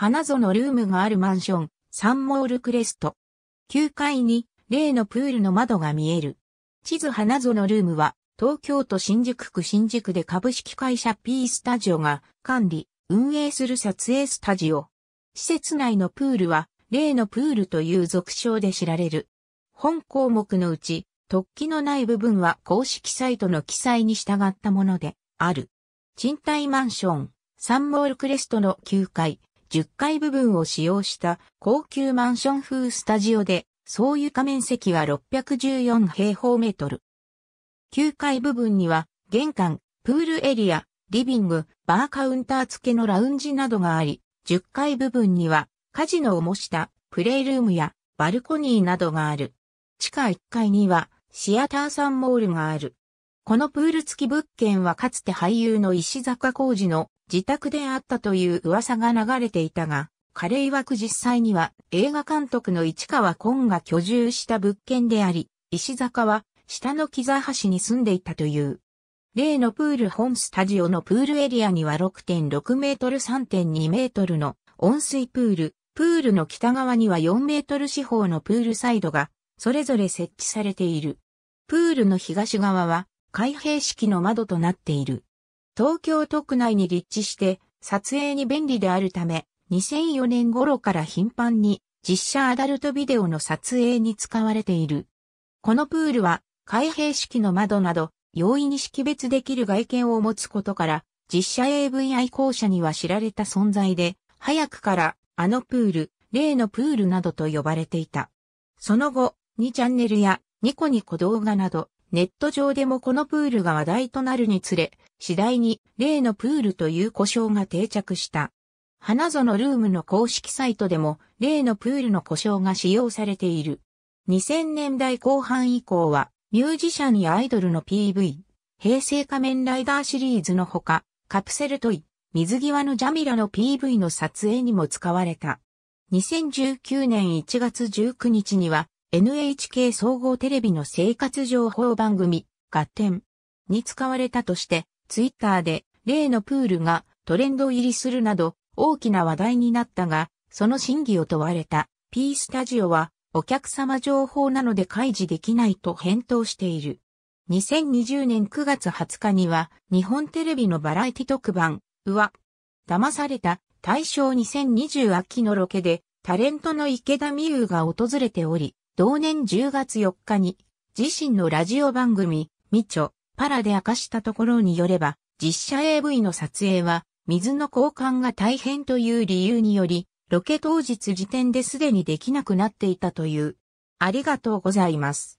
花園ルームがあるマンション、サンモールクレスト。9階に、例のプールの窓が見える。地図花園ルームは、東京都新宿区新宿で株式会社 P スタジオが管理、運営する撮影スタジオ。施設内のプールは、例のプールという俗称で知られる。本項目のうち、突起のない部分は公式サイトの記載に従ったもので、ある。賃貸マンション、サンモールクレストの9階、10階部分を使用した高級マンション風スタジオで、総床面積は614平方メートル。9階部分には、玄関、プールエリア、リビング、バーカウンター付けのラウンジなどがあり、10階部分には、カジノを模したプレイルームやバルコニーなどがある。地下1階には、シアターサンモールがある。このプール付き物件はかつて俳優の石坂浩二の自宅であったという噂が流れていたが、彼曰く実際には映画監督の市川昆が居住した物件であり、石坂は下の木沢橋に住んでいたという。例のプール本スタジオのプールエリアには6.6メートル3.2メートルの温水プール、プールの北側には4メートル四方のプールサイドがそれぞれ設置されている。プールの東側は開閉式の窓となっている。東京都区内に立地して撮影に便利であるため、2004年頃から頻繁に実写アダルトビデオの撮影に使われている。このプールは開閉式の窓など容易に識別できる外見を持つことから実写 AV 愛好者には知られた存在で早くからあのプール、例のプールなどと呼ばれていた。その後、2チャンネルやニコニコ動画などネット上でもこのプールが話題となるにつれ、次第に例のプールという故障が定着した。花園ルームの公式サイトでも例のプールの故障が使用されている。2000年代後半以降はミュージシャンやアイドルの PV、平成仮面ライダーシリーズのほか、カプセルトイ、水際のジャミラの PV の撮影にも使われた。2019年1月19日には NHK 総合テレビの生活情報番組、合点に使われたとして、ツイッターで例のプールがトレンド入りするなど大きな話題になったが、その真偽を問われた P スタジオはお客様情報なので開示できないと返答している。2020年9月20日には日本テレビのバラエティ特番、うわ、騙された大正2020秋のロケでタレントの池田美優が訪れており、同年10月4日に自身のラジオ番組、ミチョ、パラで明かしたところによれば、実写 AV の撮影は水の交換が大変という理由により、ロケ当日時点ですでにできなくなっていたという。ありがとうございます。